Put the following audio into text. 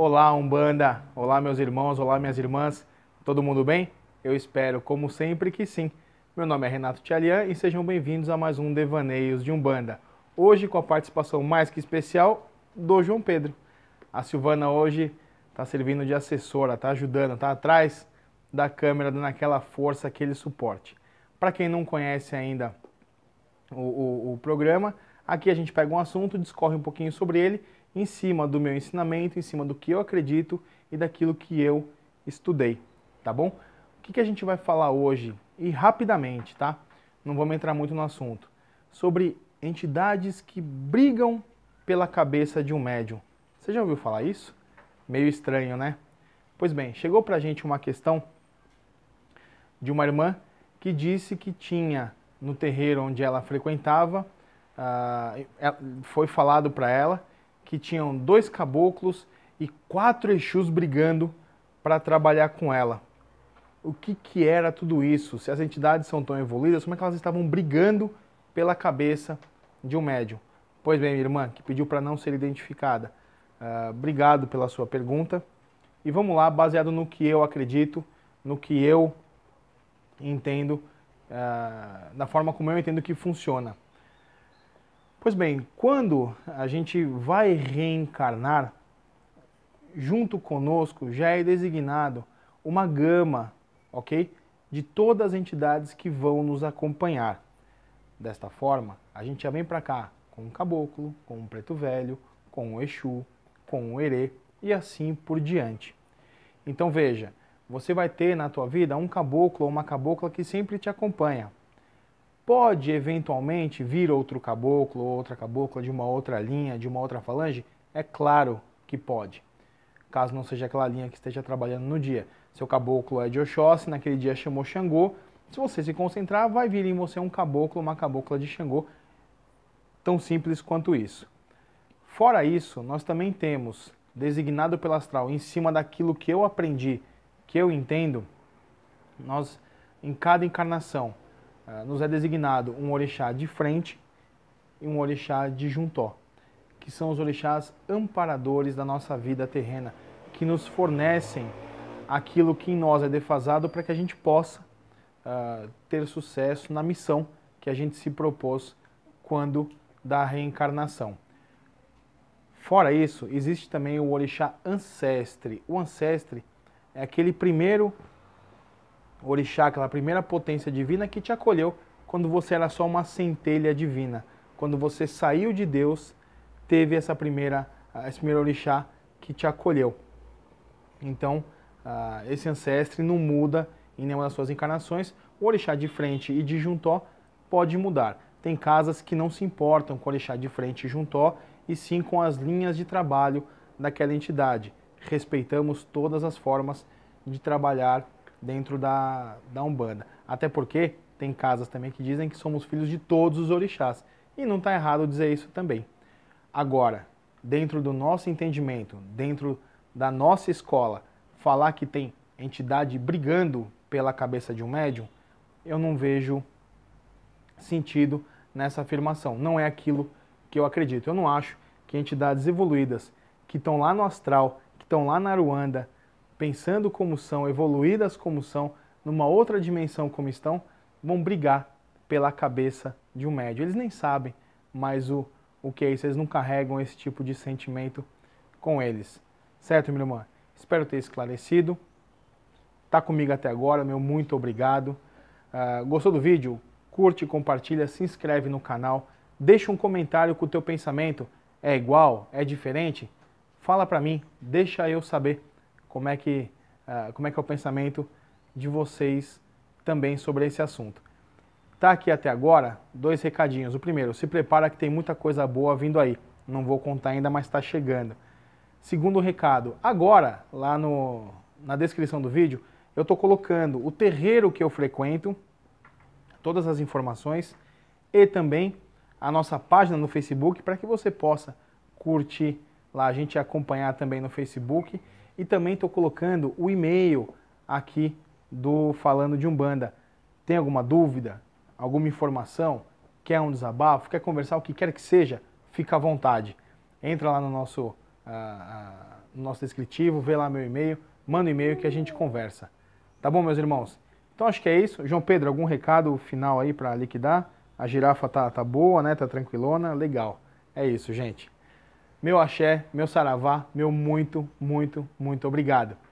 Olá, Umbanda! Olá, meus irmãos! Olá, minhas irmãs! Todo mundo bem? Eu espero, como sempre, que sim. Meu nome é Renato Tialian e sejam bem-vindos a mais um Devaneios de Umbanda. Hoje, com a participação mais que especial do João Pedro. A Silvana hoje está servindo de assessora, está ajudando, está atrás da câmera, dando aquela força, aquele suporte. Para quem não conhece ainda o, o, o programa, Aqui a gente pega um assunto, discorre um pouquinho sobre ele, em cima do meu ensinamento, em cima do que eu acredito e daquilo que eu estudei, tá bom? O que, que a gente vai falar hoje? E rapidamente, tá? Não vamos entrar muito no assunto. Sobre entidades que brigam pela cabeça de um médium. Você já ouviu falar isso? Meio estranho, né? Pois bem, chegou pra gente uma questão de uma irmã que disse que tinha no terreiro onde ela frequentava uh, foi falado para ela que tinham dois caboclos e quatro Exus brigando para trabalhar com ela. O que, que era tudo isso? Se as entidades são tão evoluídas, como é que elas estavam brigando pela cabeça de um médium? Pois bem, minha irmã, que pediu para não ser identificada, uh, obrigado pela sua pergunta. E vamos lá, baseado no que eu acredito, no que eu entendo, uh, na forma como eu entendo que funciona. Pois bem, quando a gente vai reencarnar, junto conosco já é designado uma gama, ok? De todas as entidades que vão nos acompanhar. Desta forma, a gente já vem para cá com um caboclo, com um preto velho, com um exu, com um erê e assim por diante. Então veja, você vai ter na tua vida um caboclo ou uma cabocla que sempre te acompanha. Pode eventualmente vir outro caboclo ou outra cabocla de uma outra linha, de uma outra falange? É claro que pode. Caso não seja aquela linha que esteja trabalhando no dia. Seu caboclo é de Oxóssi, naquele dia chamou Xangô. Se você se concentrar, vai vir em você um caboclo, uma cabocla de Xangô. Tão simples quanto isso. Fora isso, nós também temos, designado pela astral, em cima daquilo que eu aprendi, que eu entendo, nós, em cada encarnação, ah, nos é designado um orixá de frente e um orixá de juntó, que são os orixás amparadores da nossa vida terrena, que nos fornecem aquilo que em nós é defasado para que a gente possa uh, ter sucesso na missão que a gente se propôs quando da reencarnação. Fora isso, existe também o orixá ancestre. O ancestre é aquele primeiro orixá, aquela primeira potência divina que te acolheu quando você era só uma centelha divina. Quando você saiu de Deus, teve essa primeira, esse primeiro orixá que te acolheu. Então, ah, esse ancestre não muda em nenhuma das suas encarnações. O orixá de frente e de juntó pode mudar. Tem casas que não se importam com o orixá de frente e juntó, e sim com as linhas de trabalho daquela entidade. Respeitamos todas as formas de trabalhar dentro da, da Umbanda. Até porque tem casas também que dizem que somos filhos de todos os orixás. E não está errado dizer isso também. Agora, dentro do nosso entendimento, dentro da nossa escola, falar que tem entidade brigando pela cabeça de um médium, eu não vejo sentido nessa afirmação. Não é aquilo que eu acredito. Eu não acho que entidades evoluídas que estão lá no astral, que estão lá na Aruanda, pensando como são, evoluídas como são, numa outra dimensão como estão, vão brigar pela cabeça de um médio. Eles nem sabem mais o, o que é isso, eles não carregam esse tipo de sentimento com eles. Certo, minha irmã? Espero ter esclarecido. Tá comigo até agora, meu muito obrigado. Uh, gostou do vídeo? Curte, compartilha, se inscreve no canal, deixa um comentário com o teu pensamento. É igual? É diferente? Fala para mim, deixa eu saber como é que, uh, como é, que é o pensamento de vocês também sobre esse assunto. Tá aqui até agora, dois recadinhos. O primeiro, se prepara que tem muita coisa boa vindo aí. Não vou contar ainda, mas está chegando. Segundo recado, agora, lá no, na descrição do vídeo, eu estou colocando o terreiro que eu frequento, todas as informações e também a nossa página no Facebook para que você possa curtir lá, a gente acompanhar também no Facebook e também estou colocando o e-mail aqui do Falando de Umbanda. Tem alguma dúvida? Alguma informação? Quer um desabafo? Quer conversar? O que quer que seja, fica à vontade. Entra lá no nosso, ah, ah, no nosso descritivo, vê lá meu e-mail, manda o um e-mail que a gente conversa. Tá bom, meus irmãos? Então acho que é isso. João Pedro, algum recado final aí para liquidar? A girafa tá, tá boa, né? Tá tranquilona? Legal. É isso, gente meu axé, meu saravá, meu muito, muito, muito obrigado.